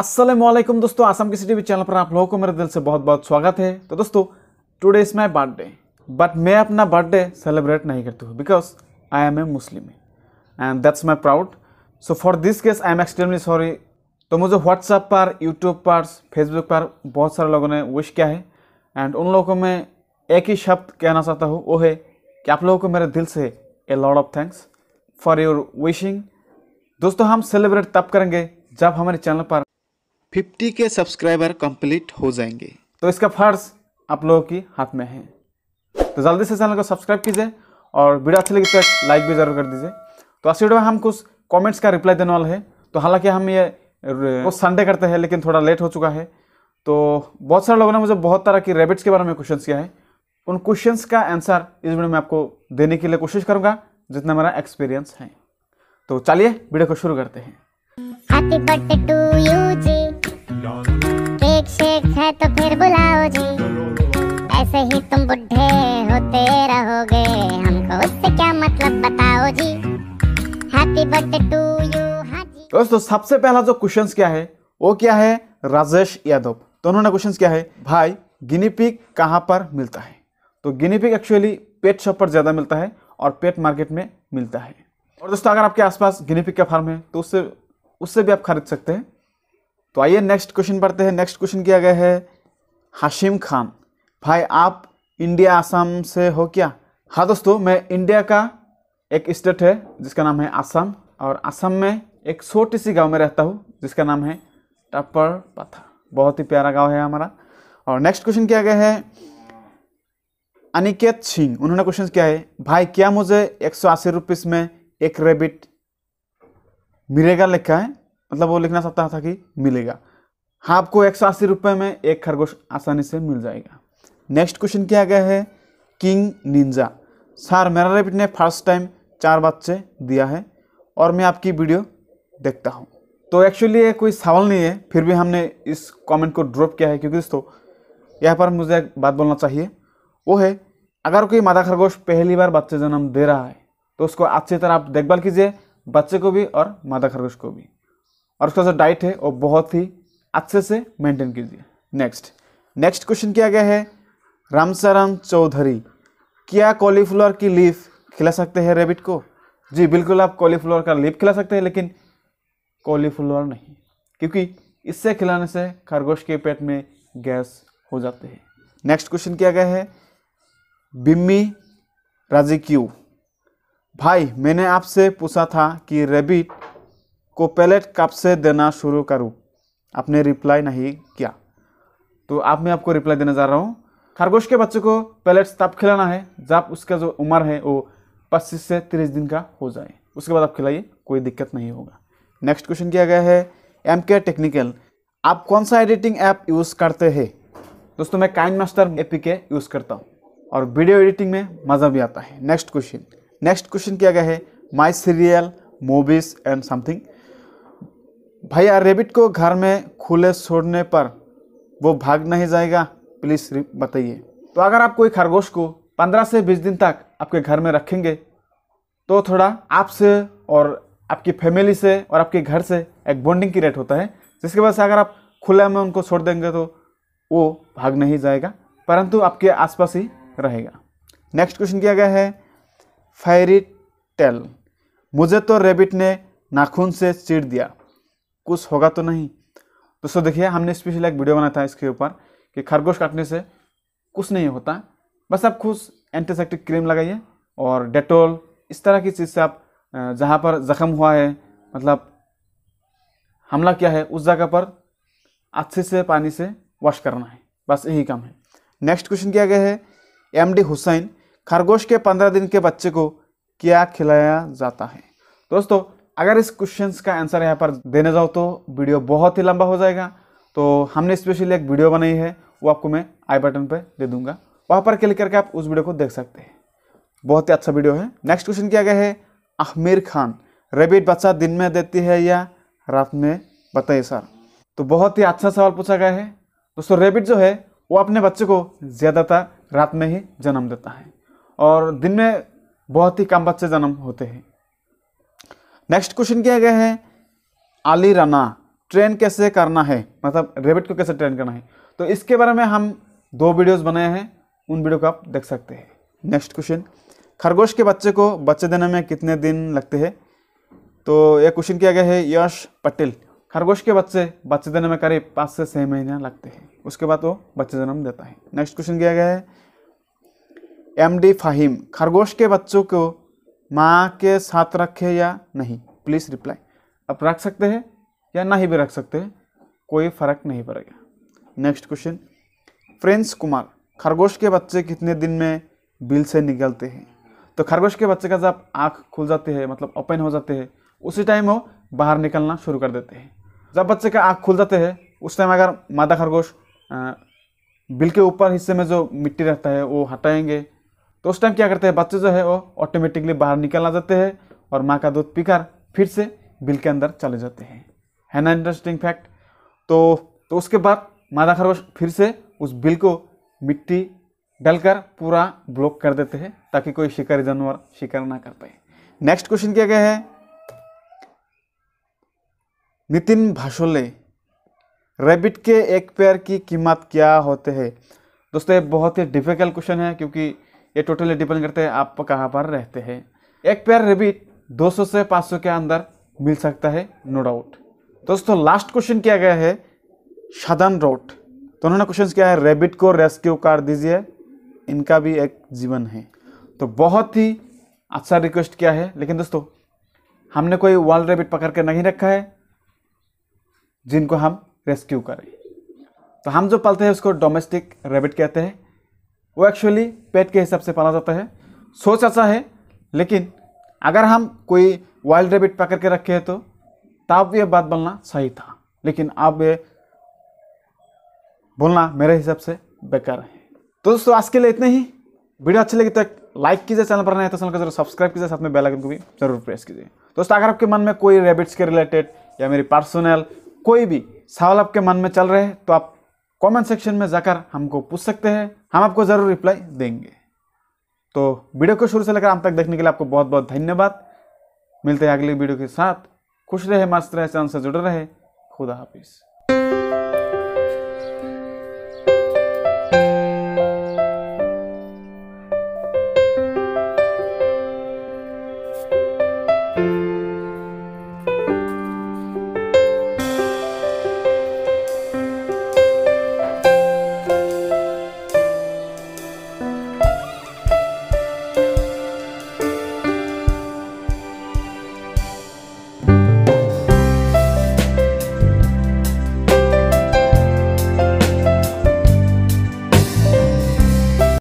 असलम दोस्तों आसाम किसी T V channel पर आप लोगों को मेरे दिल से बहुत बहुत स्वागत है तो दोस्तों today is my birthday but मैं अपना बर्थडे सेलिब्रेट नहीं करती हूँ because I am a Muslim and that's my proud so for this case I am extremely sorry तो मुझे व्हाट्सअप पर यूट्यूब पर फेसबुक पर बहुत सारे लोगों ने विश किया है एंड उन लोगों को मैं एक ही शब्द कहना चाहता हूँ वो है कि आप लोगों को मेरे दिल से a lot of thanks for your wishing दोस्तों हम सेलिब्रेट तब करेंगे जब हमारे चैनल पर फिफ्टी के सब्सक्राइबर कंप्लीट हो जाएंगे तो इसका फर्ज आप लोगों की हाथ में है तो जल्दी से चैनल को सब्सक्राइब कीजिए और वीडियो अच्छी लगी तो लाइक भी जरूर कर दीजिए तो आज वीडियो में हम कुछ कमेंट्स का रिप्लाई देने वाले हैं तो हालांकि हम ये रोज संडे करते हैं लेकिन थोड़ा लेट हो चुका है तो बहुत सारे लोगों ने मुझे बहुत तरह की रेबिट्स के बारे में क्वेश्चन किया है उन क्वेश्चन का आंसर इस वीडियो में आपको देने के लिए कोशिश करूँगा जितना मेरा एक्सपीरियंस है तो चलिए वीडियो को शुरू करते हैं से ही तुम बुढ़े होते रहोगे हमको उससे क्या मतलब बताओ जी हैप्पी बर्थडे टू यू दोस्तों सबसे पहला जो क्वेश्चन क्या है वो क्या है राजेश यादव तो उन्होंने क्वेश्चन क्या है भाई गिनीपिक कहाँ पर मिलता है तो गिनीपिक एक्चुअली पेट शॉप पर ज़्यादा मिलता है और पेट मार्केट में मिलता है और दोस्तों अगर आपके आसपास गिनीपिक का फार्म है तो उससे उससे भी आप खरीद सकते हैं तो आइए नेक्स्ट क्वेश्चन पढ़ते हैं नेक्स्ट क्वेश्चन किया गया है हाशिम खान भाई आप इंडिया आसाम से हो क्या हाँ दोस्तों मैं इंडिया का एक स्टेट है जिसका नाम है आसाम और आसाम में एक छोटी सी गांव में रहता हूँ जिसका नाम है टपर पाथा बहुत ही प्यारा गांव है हमारा और नेक्स्ट क्वेश्चन क्या गया है अनिकेत सिंह उन्होंने क्वेश्चन किया है भाई क्या मुझे एक सौ अस्सी में एक रेबिट मिलेगा लिखा है मतलब वो लिखना चाहता था कि मिलेगा हाँ आपको एक सौ अस्सी रुपये में एक खरगोश आसानी से मिल जाएगा नेक्स्ट क्वेश्चन किया गया है किंग निंजा सर मेरा रेबिट ने फर्स्ट टाइम चार बच्चे दिया है और मैं आपकी वीडियो देखता हूँ तो एक्चुअली ये कोई सवाल नहीं है फिर भी हमने इस कमेंट को ड्रॉप किया है क्योंकि दोस्तों यहाँ पर मुझे एक बात बोलना चाहिए वो है अगर कोई मादा खरगोश पहली बार बच्चे जन्म दे रहा है तो उसको अच्छी तरह आप देखभाल कीजिए बच्चे को भी और मादा खरगोश को भी और उसका जो डाइट है वो बहुत ही अच्छे से मेंटेन कीजिए नेक्स्ट नेक्स्ट क्वेश्चन किया गया है रामसाराम चौधरी क्या कॉलीफ्लोर की लीफ खिला सकते हैं रेबिट को जी बिल्कुल आप कॉलीफ्लावर का लीफ खिला सकते हैं लेकिन कॉलीफ्लोर नहीं क्योंकि इससे खिलाने से खरगोश के पेट में गैस हो जाते हैं नेक्स्ट क्वेश्चन किया गया है बिम्मी राजी क्यू भाई मैंने आपसे पूछा था कि रेबिट को पैलेट कब से देना शुरू करूं आपने रिप्लाई नहीं किया तो आप मैं आपको रिप्लाई देने जा रहा हूँ खरगोश के बच्चे को पैलेट्स तब खिलाना है जब उसका जो उम्र है वो पच्चीस से तीस दिन का हो जाए उसके बाद आप खिलाइए कोई दिक्कत नहीं होगा नेक्स्ट क्वेश्चन किया गया है एम के टेक्निकल आप कौन सा एडिटिंग ऐप यूज़ करते हैं दोस्तों मैं काइन मास्टर ए के यूज़ करता हूँ और वीडियो एडिटिंग में मज़ा भी आता है नेक्स्ट क्वेश्चन नेक्स्ट क्वेश्चन किया गया है my serial movies and something भैया रेबिट को घर में खुले छोड़ने पर वो भाग नहीं जाएगा प्लीज़ बताइए तो अगर आप कोई खरगोश को पंद्रह से बीस दिन तक आपके घर में रखेंगे तो थोड़ा आपसे और आपकी फैमिली से और आपके घर से एक बॉन्डिंग क्रिएट होता है जिसकी वजह से अगर आप खुले में उनको छोड़ देंगे तो वो भाग नहीं जाएगा परंतु आपके आसपास ही रहेगा नेक्स्ट क्वेश्चन किया गया है फायरी टेल मुझे तो रेबिट ने नाखून से चीर दिया कुछ होगा तो नहीं दोस्तों देखिए हमने स्पेशल एक वीडियो बनाया था इसके ऊपर कि खरगोश काटने से कुछ नहीं होता बस आप खुश एंटीसेप्टिक क्रीम लगाइए और डेटोल इस तरह की चीज़ से आप जहाँ पर जख्म हुआ है मतलब हमला किया है उस जगह पर अच्छे से पानी से वॉश करना है बस यही काम है नेक्स्ट क्वेश्चन किया गया है एम डी हुसैन खरगोश के पंद्रह दिन के बच्चे को क्या खिलाया जाता है दोस्तों अगर इस क्वेश्चन का आंसर यहाँ पर देने जाओ तो वीडियो बहुत ही लंबा हो जाएगा तो हमने स्पेशली एक वीडियो बनाई है वो आपको मैं आई बटन पर दे दूंगा वहाँ पर क्लिक करके आप उस वीडियो को देख सकते हैं बहुत ही अच्छा वीडियो है नेक्स्ट क्वेश्चन क्या गया है आमिर खान रेबिट बच्चा दिन में देती है या रात में बताइए सर तो बहुत ही अच्छा सवाल पूछा गया है दोस्तों रेबिट जो है वो अपने बच्चे को ज़्यादातर रात में ही जन्म देता है और दिन में बहुत ही कम बच्चे जन्म होते हैं नेक्स्ट क्वेश्चन किया गया है आली राना ट्रेन कैसे करना है मतलब रेबिट को कैसे ट्रेन करना है तो इसके बारे में हम दो वीडियोस बनाए हैं उन वीडियो को आप देख सकते हैं नेक्स्ट क्वेश्चन खरगोश के बच्चे को बच्चे देने में कितने दिन लगते हैं तो यह क्वेश्चन किया गया है यश पटेल खरगोश के बच्चे बच्चे देने में करीब पाँच से छः महीने लगते हैं उसके बाद वो बच्चे जन्म देता है नेक्स्ट क्वेश्चन किया गया है एम डी फाहिम खरगोश के बच्चों को माँ के साथ रखे या नहीं प्लीज़ रिप्लाई आप रख सकते हैं या नहीं भी रख सकते कोई फर्क नहीं पड़ेगा नेक्स्ट क्वेश्चन फ्रेंड्स कुमार खरगोश के बच्चे कितने दिन में बिल से निकलते हैं तो खरगोश के बच्चे का जब आँख खुल जाते हैं मतलब ओपन हो जाते हैं उसी टाइम वो बाहर निकलना शुरू कर देते हैं जब बच्चे का आँख खुल जाते हैं उस टाइम अगर मादा खरगोश बिल के ऊपर हिस्से में जो मिट्टी रहता है वो हटाएंगे तो उस टाइम क्या करते हैं बच्चे जो है वो ऑटोमेटिकली बाहर निकल आ जाते हैं और माँ का दूध पीकर फिर से बिल के अंदर चले जाते हैं है ना इंटरेस्टिंग फैक्ट तो तो उसके बाद मादा खरगोश फिर से उस बिल को मिट्टी डालकर पूरा ब्लॉक कर देते हैं ताकि कोई शिकारी जानवर शिकार ना कर पाए नेक्स्ट क्वेश्चन क्या क्या है नितिन भाषोले रैबिट के एक पेयर की कीमत क्या होते हैं दोस्तों ये बहुत ही डिफिकल्ट क्वेश्चन है क्योंकि ये टोटली डिपेंड करते हैं आप कहाँ पर रहते हैं एक पेयर रेबिट 200 से 500 के अंदर मिल सकता है नो डाउट दोस्तों लास्ट क्वेश्चन किया गया है शदन रोट तो उन्होंने क्वेश्चन किया है रेबिट को रेस्क्यू कर दीजिए इनका भी एक जीवन है तो बहुत ही अच्छा रिक्वेस्ट किया है लेकिन दोस्तों हमने कोई वाल रेबिट पकड़ कर नहीं रखा है जिनको हम रेस्क्यू करें तो हम जो पालते हैं उसको डोमेस्टिक रेबिट कहते हैं वो एक्चुअली पेट के हिसाब से पाला जाता है सोच अच्छा है लेकिन अगर हम कोई वाइल्ड रेबिट पकड़ के रखे हैं तो तब यह बात बोलना सही था लेकिन अब ये बोलना मेरे हिसाब से बेकार है तो दोस्तों आज के लिए इतने ही वीडियो अच्छी लगी तो लाइक कीजिए चैनल पर नहीं तो चैनल को जरूर सब्सक्राइब कीजिए साथ में बेल आइकन को भी जरूर प्रेस कीजिए दोस्तों अगर आपके मन में कोई रेबिट्स के रिलेटेड या मेरी पर्सनल कोई भी सवाल आपके मन में चल रहे हैं तो आप कमेंट सेक्शन में जाकर हमको पूछ सकते हैं हम आपको ज़रूर रिप्लाई देंगे तो वीडियो को शुरू से लेकर आप तक देखने के लिए आपको बहुत बहुत धन्यवाद मिलते हैं अगले वीडियो के साथ खुश रहे मस्त रहे चांद से जुड़ रहे खुदा हाफिज़